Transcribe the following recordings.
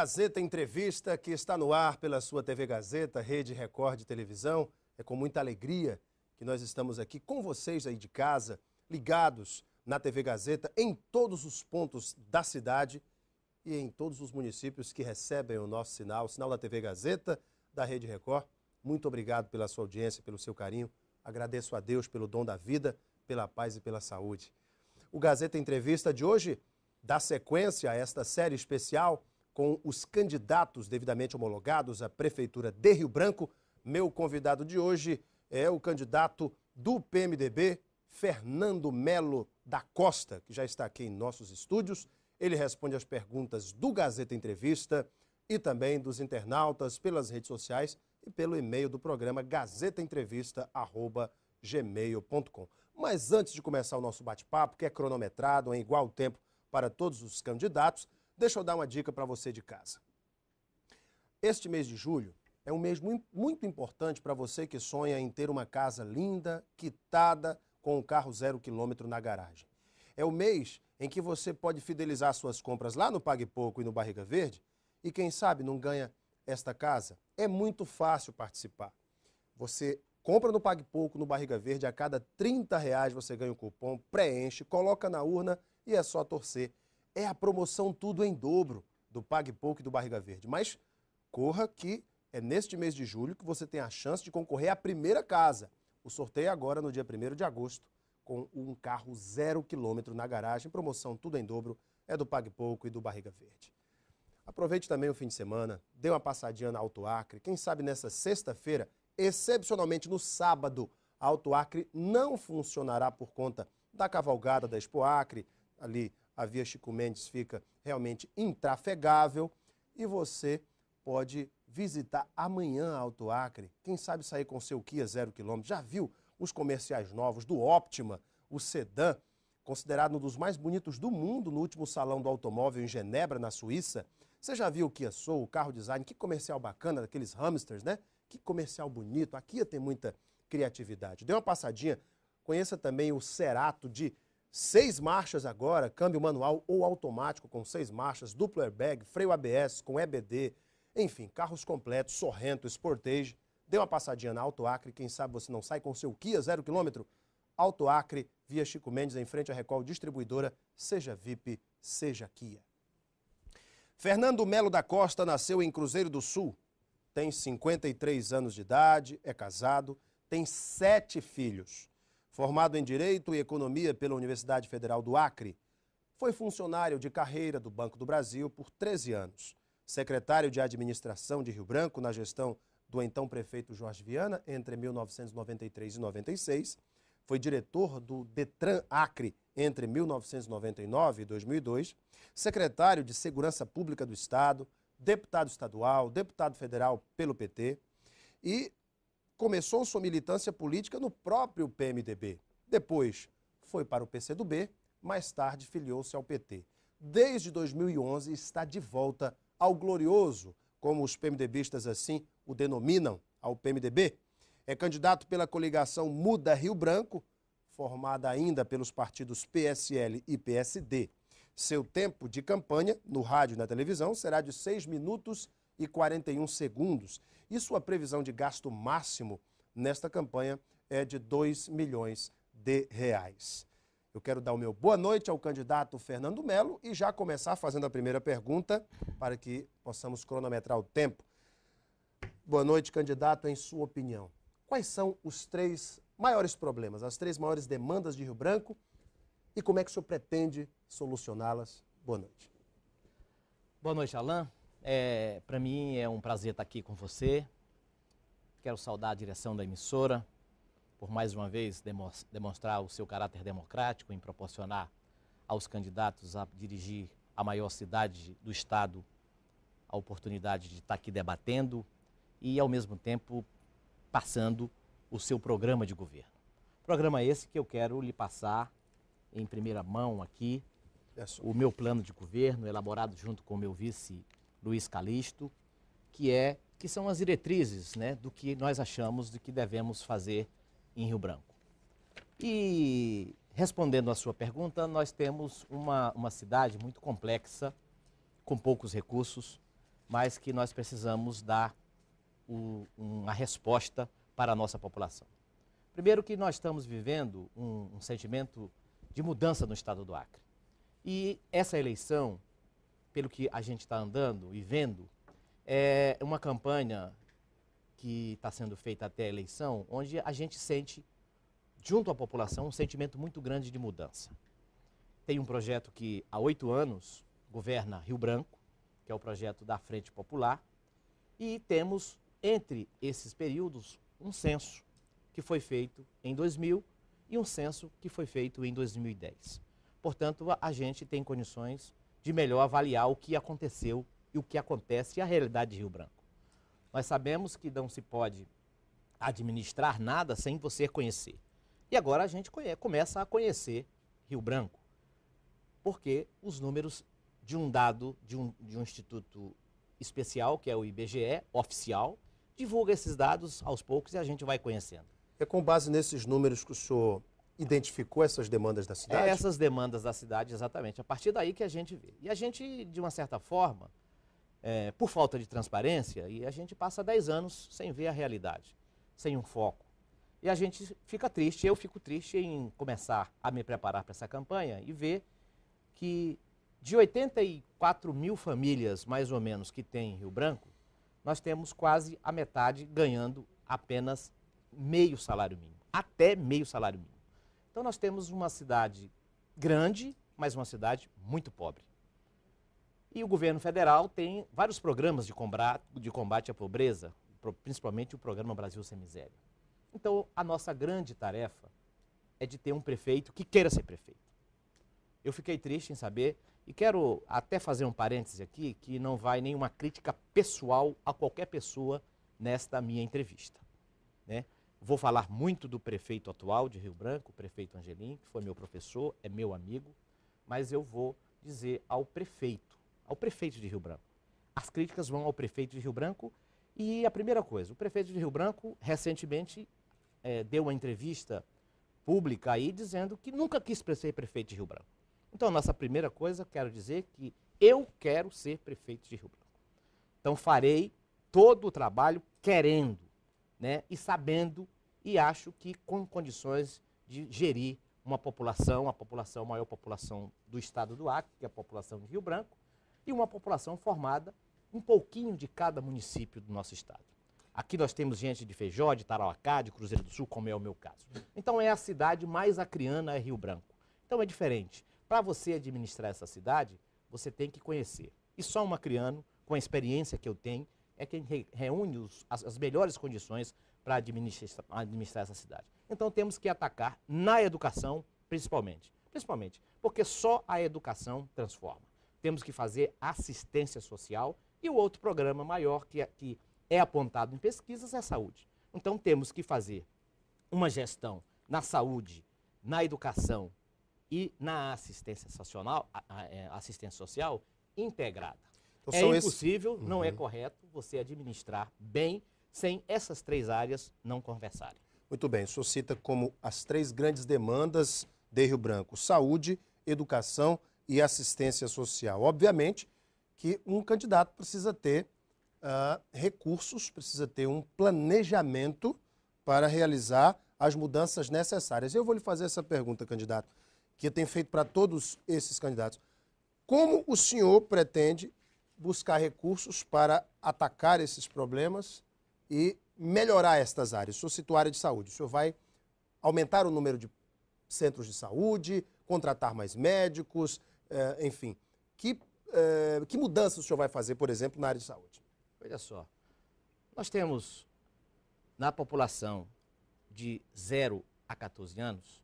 Gazeta Entrevista, que está no ar pela sua TV Gazeta, Rede Record Televisão. É com muita alegria que nós estamos aqui com vocês aí de casa, ligados na TV Gazeta, em todos os pontos da cidade e em todos os municípios que recebem o nosso sinal, o sinal da TV Gazeta, da Rede Record. Muito obrigado pela sua audiência, pelo seu carinho. Agradeço a Deus pelo dom da vida, pela paz e pela saúde. O Gazeta Entrevista de hoje dá sequência a esta série especial com os candidatos devidamente homologados à Prefeitura de Rio Branco. Meu convidado de hoje é o candidato do PMDB, Fernando Melo da Costa, que já está aqui em nossos estúdios. Ele responde às perguntas do Gazeta Entrevista e também dos internautas pelas redes sociais e pelo e-mail do programa gazetaentrevista.gmail.com. Mas antes de começar o nosso bate-papo, que é cronometrado é em igual tempo para todos os candidatos, Deixa eu dar uma dica para você de casa. Este mês de julho é um mês muito importante para você que sonha em ter uma casa linda, quitada, com um carro zero quilômetro na garagem. É o mês em que você pode fidelizar suas compras lá no Pague Pouco e no Barriga Verde e, quem sabe, não ganha esta casa. É muito fácil participar. Você compra no Pague Pouco, no Barriga Verde, a cada 30 reais você ganha o um cupom, preenche, coloca na urna e é só torcer é a promoção Tudo em Dobro do Pague Pouco e do Barriga Verde. Mas corra que é neste mês de julho que você tem a chance de concorrer à primeira casa. O sorteio é agora no dia 1 de agosto com um carro zero quilômetro na garagem. Promoção Tudo em Dobro é do Pague Pouco e do Barriga Verde. Aproveite também o fim de semana, dê uma passadinha na Alto Acre. Quem sabe nessa sexta-feira, excepcionalmente no sábado, a Alto Acre não funcionará por conta da cavalgada da Expo Acre, ali a Via Chico Mendes fica realmente intrafegável e você pode visitar amanhã Alto Acre, quem sabe sair com seu Kia zero quilômetro. Já viu os comerciais novos do Optima, o sedã, considerado um dos mais bonitos do mundo no último salão do automóvel em Genebra, na Suíça? Você já viu o Kia Soul, o carro design, que comercial bacana daqueles hamsters, né? Que comercial bonito. A Kia tem muita criatividade. Dê uma passadinha, conheça também o Cerato de Seis marchas agora, câmbio manual ou automático com seis marchas, duplo airbag, freio ABS com EBD, enfim, carros completos, Sorrento, Sportage. Dê uma passadinha na Alto Acre, quem sabe você não sai com seu Kia zero quilômetro. Alto Acre, via Chico Mendes, em frente à Recol Distribuidora, seja VIP, seja Kia. Fernando Melo da Costa nasceu em Cruzeiro do Sul, tem 53 anos de idade, é casado, tem sete filhos. Formado em Direito e Economia pela Universidade Federal do Acre, foi funcionário de carreira do Banco do Brasil por 13 anos. Secretário de Administração de Rio Branco na gestão do então prefeito Jorge Viana entre 1993 e 96, foi diretor do Detran Acre entre 1999 e 2002, secretário de Segurança Pública do Estado, deputado estadual, deputado federal pelo PT e começou sua militância política no próprio PMDB. Depois foi para o PCdoB, mais tarde filiou-se ao PT. Desde 2011 está de volta ao glorioso, como os PMDBistas assim o denominam, ao PMDB. É candidato pela coligação Muda Rio Branco, formada ainda pelos partidos PSL e PSD. Seu tempo de campanha, no rádio e na televisão, será de 6 minutos e 41 segundos. E sua previsão de gasto máximo nesta campanha é de 2 milhões de reais. Eu quero dar o meu boa noite ao candidato Fernando Melo e já começar fazendo a primeira pergunta para que possamos cronometrar o tempo. Boa noite, candidato, em sua opinião. Quais são os três maiores problemas, as três maiores demandas de Rio Branco e como é que o senhor pretende solucioná-las? Boa noite. Boa noite, Alain. É, Para mim é um prazer estar tá aqui com você. Quero saudar a direção da emissora por mais uma vez demonstrar o seu caráter democrático em proporcionar aos candidatos a dirigir a maior cidade do estado a oportunidade de estar tá aqui debatendo e ao mesmo tempo passando o seu programa de governo. Programa esse que eu quero lhe passar em primeira mão aqui, é o meu plano de governo, elaborado junto com o meu vice Luiz Calixto, que é que são as diretrizes né, do que nós achamos de que devemos fazer em Rio Branco. E respondendo à sua pergunta, nós temos uma, uma cidade muito complexa, com poucos recursos, mas que nós precisamos dar o, uma resposta para a nossa população. Primeiro que nós estamos vivendo um, um sentimento de mudança no estado do Acre. E essa eleição pelo que a gente está andando e vendo, é uma campanha que está sendo feita até a eleição, onde a gente sente, junto à população, um sentimento muito grande de mudança. Tem um projeto que há oito anos governa Rio Branco, que é o projeto da Frente Popular, e temos, entre esses períodos, um censo que foi feito em 2000 e um censo que foi feito em 2010. Portanto, a gente tem condições de melhor avaliar o que aconteceu e o que acontece e a realidade de Rio Branco. Nós sabemos que não se pode administrar nada sem você conhecer. E agora a gente conhece, começa a conhecer Rio Branco, porque os números de um dado de um, de um instituto especial, que é o IBGE, oficial, divulga esses dados aos poucos e a gente vai conhecendo. É com base nesses números que o senhor identificou essas demandas da cidade? É, essas demandas da cidade, exatamente. A partir daí que a gente vê. E a gente, de uma certa forma, é, por falta de transparência, e a gente passa 10 anos sem ver a realidade, sem um foco. E a gente fica triste, eu fico triste em começar a me preparar para essa campanha e ver que de 84 mil famílias, mais ou menos, que tem em Rio Branco, nós temos quase a metade ganhando apenas meio salário mínimo, até meio salário mínimo. Então nós temos uma cidade grande, mas uma cidade muito pobre. E o governo federal tem vários programas de combate, de combate à pobreza, principalmente o programa Brasil Sem Miséria. Então a nossa grande tarefa é de ter um prefeito que queira ser prefeito. Eu fiquei triste em saber e quero até fazer um parêntese aqui que não vai nenhuma crítica pessoal a qualquer pessoa nesta minha entrevista. Né? Vou falar muito do prefeito atual de Rio Branco, o prefeito Angelim, que foi meu professor, é meu amigo, mas eu vou dizer ao prefeito, ao prefeito de Rio Branco. As críticas vão ao prefeito de Rio Branco e a primeira coisa, o prefeito de Rio Branco recentemente é, deu uma entrevista pública aí dizendo que nunca quis ser prefeito de Rio Branco. Então, nossa primeira coisa, quero dizer que eu quero ser prefeito de Rio Branco. Então, farei todo o trabalho querendo né, e sabendo, e acho que com condições de gerir uma população, a população, a maior população do estado do Acre, que é a população de Rio Branco, e uma população formada um pouquinho de cada município do nosso estado. Aqui nós temos gente de Feijó, de Tarauacá, de Cruzeiro do Sul, como é o meu caso. Então é a cidade mais acriana, é Rio Branco. Então é diferente. Para você administrar essa cidade, você tem que conhecer. E só um acriano, com a experiência que eu tenho, é quem reúne os, as, as, melhores condições para administrar, administrar essa cidade. Então temos que atacar na educação, principalmente. Principalmente, porque só a educação transforma. Temos que fazer assistência social e o outro programa maior que é, que é apontado em pesquisas é a saúde. Então temos que fazer uma gestão na saúde, na educação e na assistência social, é, assistência social integrada. Então, é impossível, uhum. não é uhum. correto, você administrar bem sem essas três áreas não conversarem. Muito bem, o senhor cita como as três grandes demandas de Rio Branco: saúde, educação e assistência social. Obviamente que um candidato precisa ter uh, recursos, precisa ter um planejamento para realizar as mudanças necessárias. Eu vou lhe fazer essa pergunta, candidato, que eu tenho feito para todos esses candidatos. Como o senhor pretende buscar recursos para atacar esses problemas e melhorar estas áreas. O senhor citou a área de saúde. O senhor vai aumentar o número de centros de saúde, contratar mais médicos, eh, enfim. Que, eh, que mudanças o senhor vai fazer, por exemplo, na área de saúde? Olha só. Nós temos na população de 0 a 14 anos,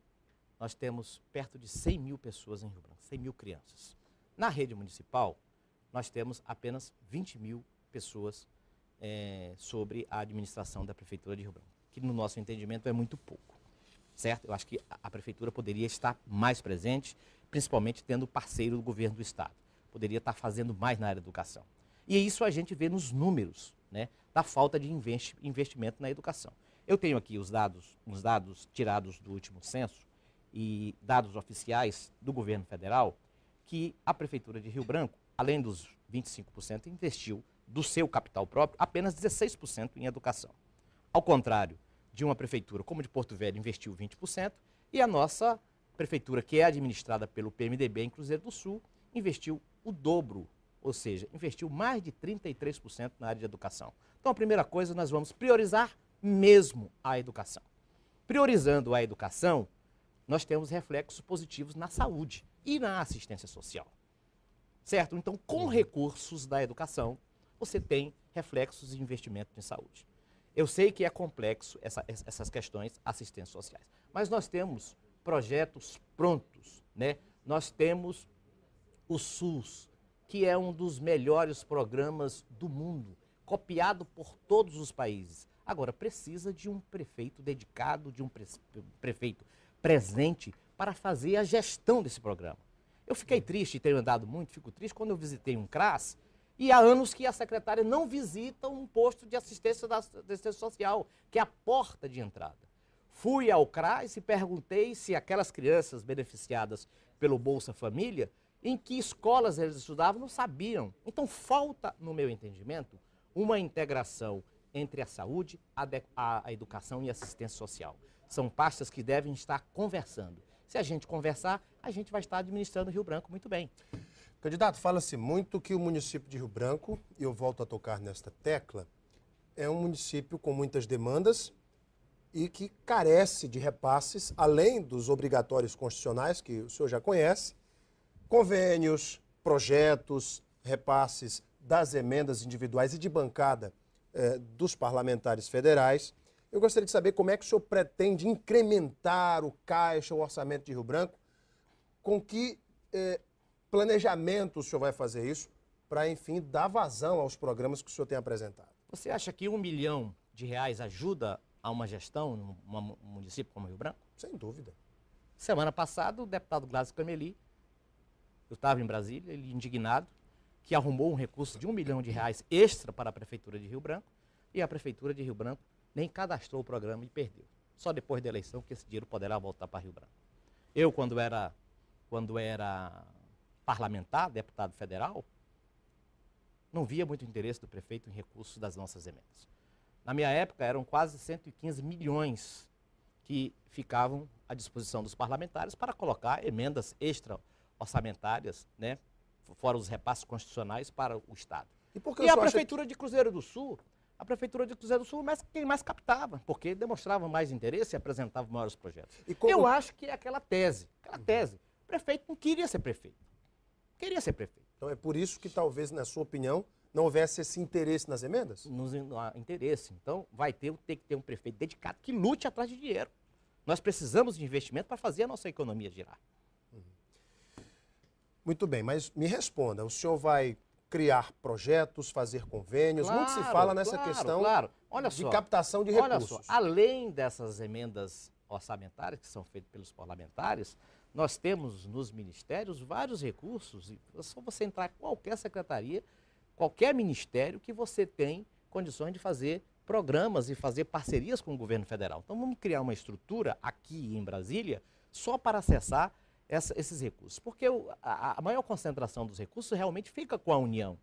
nós temos perto de 100 mil pessoas em Rio Branco, 100 mil crianças. Na rede municipal, nós temos apenas 20 mil pessoas é, sobre a administração da Prefeitura de Rio Branco, que no nosso entendimento é muito pouco. Certo? Eu acho que a Prefeitura poderia estar mais presente, principalmente tendo parceiro do governo do Estado. Poderia estar fazendo mais na área da educação. E é isso a gente vê nos números né, da falta de investimento na educação. Eu tenho aqui os dados, os dados tirados do último censo e dados oficiais do governo federal que a Prefeitura de Rio Branco além dos 25%, investiu do seu capital próprio apenas 16% em educação. Ao contrário de uma prefeitura como a de Porto Velho, investiu 20%, e a nossa prefeitura, que é administrada pelo PMDB em Cruzeiro do Sul, investiu o dobro, ou seja, investiu mais de 33% na área de educação. Então, a primeira coisa, nós vamos priorizar mesmo a educação. Priorizando a educação, nós temos reflexos positivos na saúde e na assistência social. Certo? Então, com uhum. recursos da educação, você tem reflexos de investimento em saúde. Eu sei que é complexo essa, essas questões assistências sociais, mas nós temos projetos prontos, né? Nós temos o SUS, que é um dos melhores programas do mundo, copiado por todos os países. Agora, precisa de um prefeito dedicado, de um prefeito presente para fazer a gestão desse programa. Eu fiquei triste, tenho andado muito, fico triste quando eu visitei um CRAS e há anos que a secretária não visita um posto de assistência, da, assistência social, que é a porta de entrada. Fui ao CRAS e perguntei se aquelas crianças beneficiadas pelo Bolsa Família, em que escolas eles estudavam, não sabiam. Então falta, no meu entendimento, uma integração entre a saúde, a, a educação e a assistência social. São pastas que devem estar conversando. Se a gente conversar, a gente vai estar administrando Rio Branco muito bem. Candidato, fala-se muito que o município de Rio Branco, e eu volto a tocar nesta tecla, é um município com muitas demandas e que carece de repasses, além dos obrigatórios constitucionais, que o senhor já conhece, convênios, projetos, repasses das emendas individuais e de bancada eh, dos parlamentares federais. Eu gostaria de saber como é que o senhor pretende incrementar o caixa, o orçamento de Rio Branco, com que eh, planejamento o senhor vai fazer isso para, enfim, dar vazão aos programas que o senhor tem apresentado. Você acha que um milhão de reais ajuda a uma gestão num município como Rio Branco? Sem dúvida. Semana passada, o deputado Glácio Cameli, eu estava em Brasília, ele indignado, que arrumou um recurso de um milhão de reais extra para a Prefeitura de Rio Branco, e a Prefeitura de Rio Branco nem cadastrou o programa e perdeu. Só depois da eleição que esse dinheiro poderá voltar para Rio Branco. Eu, quando era, quando era parlamentar, deputado federal, não via muito interesse do prefeito em recursos das nossas emendas. Na minha época, eram quase 115 milhões que ficavam à disposição dos parlamentares para colocar emendas extra-orçamentárias, né, fora os repasses constitucionais para o Estado. E, e a Prefeitura de Cruzeiro do Sul a Prefeitura de Cruzeiro do Sul é mas quem mais captava, porque demonstrava mais interesse e apresentava maiores projetos. Como... Eu acho que é aquela tese, aquela uhum. tese. O prefeito não queria ser prefeito. Queria ser prefeito. Então é por isso que talvez, na sua opinião, não houvesse esse interesse nas emendas? não há ah, interesse. Então vai ter, ter que ter um prefeito dedicado que lute atrás de dinheiro. Nós precisamos de investimento para fazer a nossa economia girar. Uhum. Muito bem, mas me responda, o senhor vai criar projetos, fazer convênios. Claro, Muito se fala nessa claro, questão claro. Olha de só, captação de recursos. Olha só, além dessas emendas orçamentárias que são feitas pelos parlamentares, nós temos nos ministérios vários recursos. É só você entrar em qualquer secretaria, qualquer ministério que você tem condições de fazer programas e fazer parcerias com o governo federal. Então vamos criar uma estrutura aqui em Brasília só para acessar essa, esses recursos? Porque o, a, a, maior concentração dos recursos realmente fica com a União,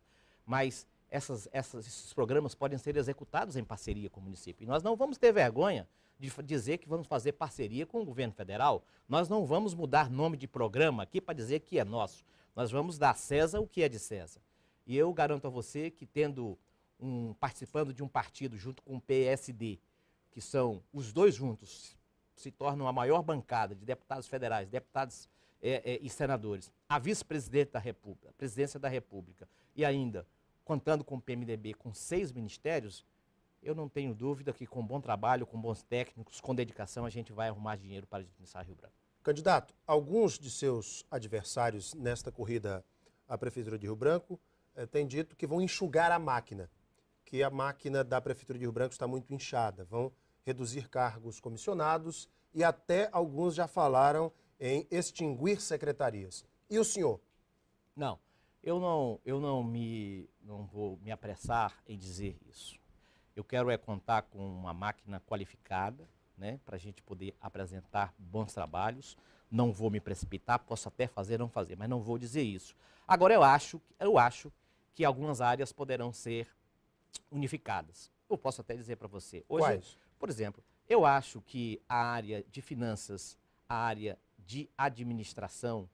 mas essas, essas, esses programas podem ser executados em parceria com o município. E nós não vamos ter vergonha de dizer que vamos fazer parceria com o governo federal. Nós não vamos mudar nome de programa aqui para dizer que é nosso. Nós vamos dar a César o que é de César. E eu garanto a você que tendo um participando de um partido junto com o PSD, que são os dois juntos se tornam a maior bancada de deputados federais, deputados é, é, e senadores, a vice-presidente da República, a presidência da República, e ainda contando com o PMDB com seis ministérios, eu não tenho dúvida que com bom trabalho, com bons técnicos, com dedicação, a gente vai arrumar dinheiro para administrar Rio Branco. Candidato, alguns de seus adversários nesta corrida à Prefeitura de Rio Branco eh, têm dito que vão enxugar a máquina, que a máquina da Prefeitura de Rio Branco está muito inchada, vão reduzir cargos comissionados e até alguns já falaram em extinguir secretarias. E o senhor? Não, eu não, eu não me não vou me apressar em dizer isso. Eu quero é contar com uma máquina qualificada, né, para a gente poder apresentar bons trabalhos. Não vou me precipitar, posso até fazer, não fazer, mas não vou dizer isso. Agora eu acho, eu acho que algumas áreas poderão ser unificadas. Eu posso até dizer para você. Hoje, Quais? Por exemplo, eu acho que a área de finanças, a área de administração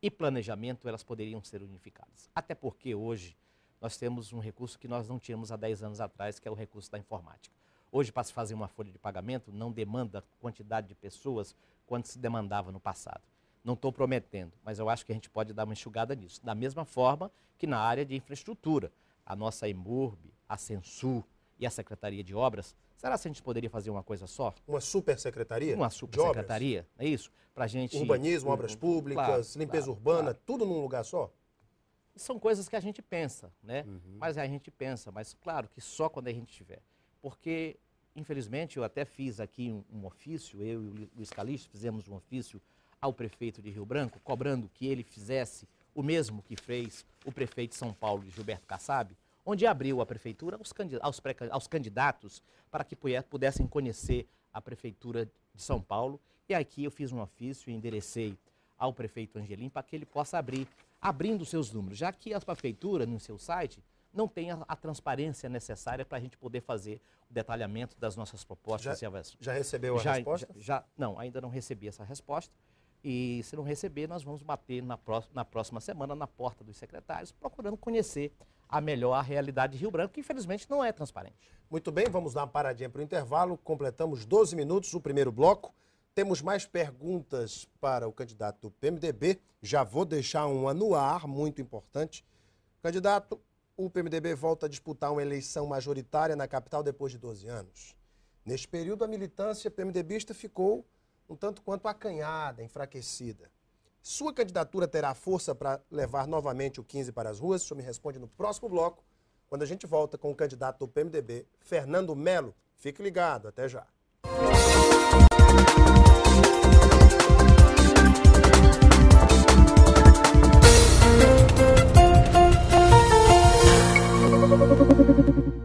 e planejamento, elas poderiam ser unificadas. Até porque hoje nós temos um recurso que nós não tínhamos há 10 anos atrás, que é o recurso da informática. Hoje, para se fazer uma folha de pagamento, não demanda quantidade de pessoas quanto se demandava no passado. Não estou prometendo, mas eu acho que a gente pode dar uma enxugada nisso. Da mesma forma que na área de infraestrutura, a nossa EMURB, a Censur, e a Secretaria de Obras, será que a gente poderia fazer uma coisa só? Uma super secretaria? Uma super de secretaria, obras? é isso? Para gente. Urbanismo, um, obras uhum. públicas, claro, limpeza claro, urbana, claro. tudo num lugar só? São coisas que a gente pensa, né? Uhum. Mas a gente pensa, mas claro que só quando a gente tiver. Porque, infelizmente, eu até fiz aqui um, um ofício, eu e o Luiz Calixto fizemos um ofício ao prefeito de Rio Branco, cobrando que ele fizesse o mesmo que fez o prefeito de São Paulo, Gilberto Kassab, onde abriu a prefeitura aos, aos candidatos para que pudessem conhecer a prefeitura de São Paulo. E aqui eu fiz um ofício e enderecei ao prefeito Angelim para que ele possa abrir, abrindo seus números, já que a prefeitura, no seu site, não tem a, a transparência necessária para a gente poder fazer o detalhamento das nossas propostas. Já, já recebeu a já, resposta? Já, já, não, ainda não recebi essa resposta. E se não receber, nós vamos bater na próxima, na próxima semana na porta dos secretários, procurando conhecer a melhor realidade de Rio Branco, que infelizmente não é transparente. Muito bem, vamos dar uma paradinha para o intervalo. Completamos 12 minutos o primeiro bloco. Temos mais perguntas para o candidato do PMDB. Já vou deixar uma no ar, muito importante. Candidato, o PMDB volta a disputar uma eleição majoritária na capital depois de 12 anos. Neste período, a militância PMDBista ficou um tanto quanto acanhada, enfraquecida. Sua candidatura terá força para levar novamente o 15 para as ruas? senhor me responde no próximo bloco, quando a gente volta com o candidato do PMDB, Fernando Melo. Fique ligado, até já. Thank you.